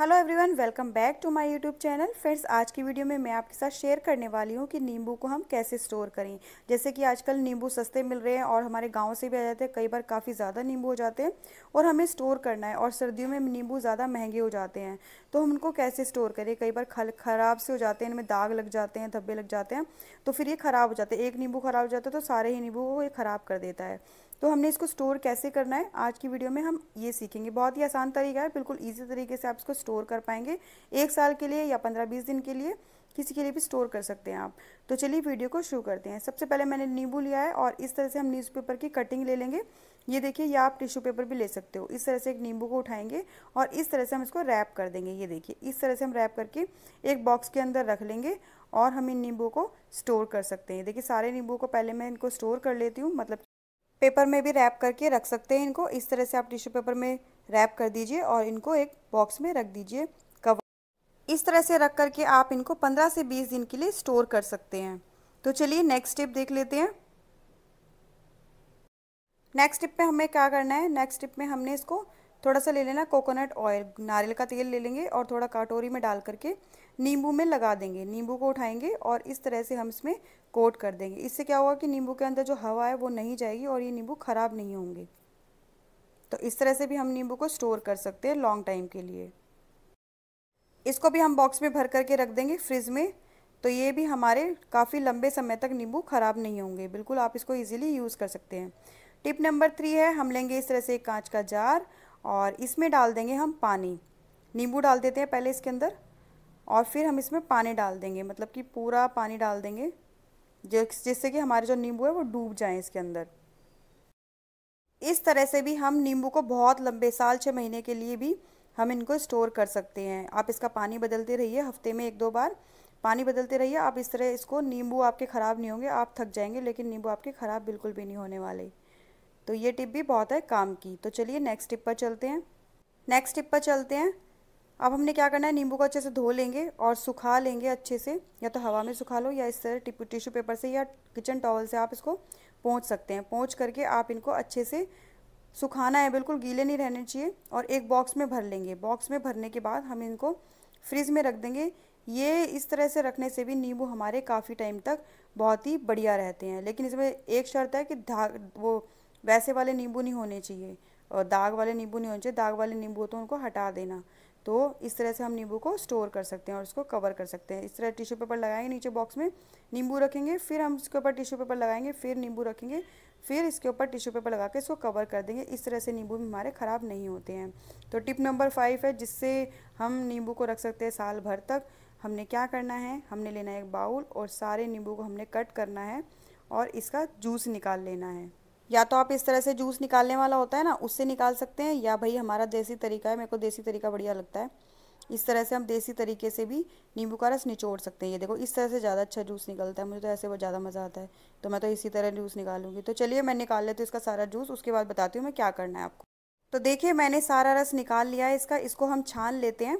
hello everyone welcome back to my YouTube channel friends आज की video में मैं आपके साथ शेयर करने वाली हूँ कि नींबू को हम कैसे स्टोर करें जैसे कि आजकल नींबू सस्ते मिल रहे हैं और हमारे गांव से भी आ जाते हैं कई बार काफ़ी ज़्यादा नींबू हो जाते हैं और हमें स्टोर करना है और सर्दियों में नींबू ज़्यादा महंगे हो जाते हैं तो हम उनको कैसे स्टोर करें कई बार खल ख़राब से हो जाते हैं इनमें दाग लग जाते हैं धब्बे लग जाते हैं तो फिर ये ख़राब हो जाते हैं एक नींबू ख़राब हो जाता है तो सारे ही नींबू को ये ख़राब कर देता है तो हमने इसको स्टोर कैसे करना है आज की वीडियो में हम ये सीखेंगे बहुत ही आसान तरीका है बिल्कुल ईजी तरीके से आप इसको स्टोर कर पाएंगे एक साल के लिए या पंद्रह बीस दिन के लिए किसी के लिए भी स्टोर कर सकते हैं आप तो चलिए वीडियो को शुरू करते हैं सबसे पहले मैंने नींबू लिया है और इस तरह से हम न्यूज़पेपर की कटिंग ले लेंगे ये देखिए या आप टिश्यू पेपर भी ले सकते हो इस तरह से एक नींबू को उठाएंगे और इस तरह से हम इसको रैप कर देंगे ये देखिए इस तरह से हम रैप करके एक बॉक्स के अंदर रख लेंगे और हम इन नींबू को स्टोर कर सकते हैं देखिए सारे नींबू को पहले मैं इनको स्टोर कर लेती हूँ मतलब पेपर में भी रैप करके रख सकते हैं इनको इस तरह से आप टिश्यू पेपर में रैप कर दीजिए और इनको एक बॉक्स में रख दीजिए कवर इस तरह से रख करके आप इनको 15 से 20 दिन के लिए स्टोर कर सकते हैं तो चलिए नेक्स्ट स्टेप देख लेते हैं नेक्स्ट स्टेप में हमें क्या करना है नेक्स्ट स्टेप में हमने इसको थोड़ा सा ले लेना कोकोनट ऑयल नारियल का तेल ले लेंगे और थोड़ा कटोरी में डाल करके नींबू में लगा देंगे नींबू को उठाएंगे और इस तरह से हम इसमें कोट कर देंगे इससे क्या होगा कि नींबू के अंदर जो हवा है वो नहीं जाएगी और ये नींबू ख़राब नहीं होंगे तो इस तरह से भी हम नींबू को स्टोर कर सकते हैं लॉन्ग टाइम के लिए इसको भी हम बॉक्स में भर करके रख देंगे फ्रिज में तो ये भी हमारे काफ़ी लंबे समय तक नींबू ख़राब नहीं होंगे बिल्कुल आप इसको इजीली यूज़ कर सकते हैं टिप नंबर थ्री है हम लेंगे इस तरह से एक कांच का जार और इसमें डाल देंगे हम पानी नींबू डाल देते हैं पहले इसके अंदर और फिर हम इसमें पानी डाल देंगे मतलब कि पूरा पानी डाल देंगे जिससे कि हमारे जो नींबू है वो डूब जाए इसके अंदर इस तरह से भी हम नींबू को बहुत लंबे साल छः महीने के लिए भी हम इनको स्टोर कर सकते हैं आप इसका पानी बदलते रहिए हफ्ते में एक दो बार पानी बदलते रहिए आप इस तरह इसको नींबू आपके ख़राब नहीं होंगे आप थक जाएंगे लेकिन नींबू आपके ख़राब बिल्कुल भी नहीं होने वाले तो ये टिप भी बहुत है काम की तो चलिए नेक्स्ट टिप पर चलते हैं नेक्स्ट टिप पर चलते हैं अब हमने क्या करना है नींबू को अच्छे से धो लेंगे और सुखा लेंगे अच्छे से या तो हवा में सुखा लो या इस तरह टिप टिश्यू पेपर से या किचन टॉवल से आप इसको पहुँच सकते हैं पहुँच करके आप इनको अच्छे से सुखाना है बिल्कुल गीले नहीं रहने चाहिए और एक बॉक्स में भर लेंगे बॉक्स में भरने के बाद हम इनको फ्रिज में रख देंगे ये इस तरह से रखने से भी नींबू हमारे काफ़ी टाइम तक बहुत ही बढ़िया रहते हैं लेकिन इसमें एक शर्त है कि धा वो वैसे वाले नींबू नहीं होने चाहिए और दाग वाले नींबू नहीं होने चाहिए दाग वाले नींबू तो उनको हटा देना तो इस तरह से हम नींबू को स्टोर कर सकते हैं और उसको कवर कर सकते हैं इस तरह टिश्यू पेपर लगाएंगे नीचे बॉक्स में नींबू रखेंगे फिर हम इसके ऊपर टिश्यू पेपर लगाएंगे फिर नींबू रखेंगे फिर इसके ऊपर टिश्यू पेपर लगा के इसको कवर कर देंगे इस तरह से नींबू हमारे ख़राब नहीं होते हैं तो टिप नंबर फाइव है जिससे हम नींबू को रख सकते हैं साल भर तक हमने क्या करना है हमने लेना है एक बाउल और सारे नींबू को हमने कट करना है और इसका जूस निकाल लेना है या तो आप इस तरह से जूस निकालने वाला होता है ना उससे निकाल सकते हैं या भाई हमारा देसी तरीका है मेरे को देसी तरीका बढ़िया लगता है इस तरह से हम देसी तरीके से भी नींबू का रस निचोड़ सकते हैं ये देखो इस तरह से ज़्यादा अच्छा जूस निकलता है मुझे तो ऐसे बहुत ज़्यादा मज़ा आता है तो मैं तो इसी तरह जूस निकालूंगी तो चलिए मैं निकाल लेती हूँ इसका सारा जूस उसके बाद बताती हूँ मैं क्या करना है आपको तो देखिए मैंने सारा रस निकाल लिया है इसका इसको हम छान लेते हैं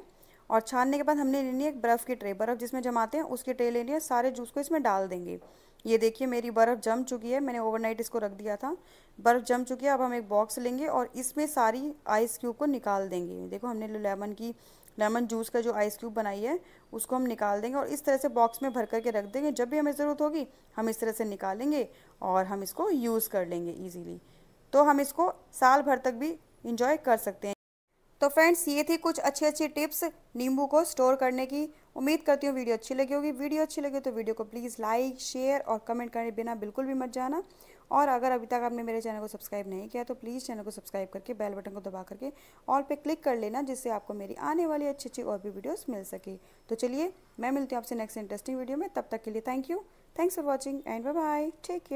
और छानने के बाद हमने लेनी है एक बर्फ़ की ट्रे बर्फ़ जिसमें जमाते हैं उसकी ट्रे लेनी है सारे जूस को इसमें डाल देंगे ये देखिए मेरी बर्फ़ जम चुकी है मैंने ओवरनाइट इसको रख दिया था बर्फ़ जम चुकी है अब हम एक बॉक्स लेंगे और इसमें सारी आइस क्यूब को निकाल देंगे देखो हमने लेमन की लेमन जूस का जो आइस क्यूब बनाई है उसको हम निकाल देंगे और इस तरह से बॉक्स में भर करके रख देंगे जब भी हमें ज़रूरत होगी हम इस तरह से निकालेंगे और हम इसको यूज़ कर लेंगे ईजीली तो हम इसको साल भर तक भी इंजॉय कर सकते हैं तो फ्रेंड्स ये थी कुछ अच्छी अच्छी टिप्स नींबू को स्टोर करने की उम्मीद करती हूँ वीडियो अच्छी लगी होगी वीडियो अच्छी लगी तो वीडियो को प्लीज़ लाइक शेयर और कमेंट करने बिना बिल्कुल भी मत जाना और अगर अभी तक आपने मेरे चैनल को सब्सक्राइब नहीं किया तो प्लीज़ चैनल को सब्सक्राइब करके बेल बटन को दबा करके ऑल पे क्लिक कर लेना जिससे आपको मेरी आने वाली अच्छी अच्छी और भी वीडियोस मिल सके तो चलिए मैं मिलती हूँ आपसे नेक्स्ट इंटरेस्टिंग वीडियो में तब तक के लिए thank you thanks for watching and bye bye take care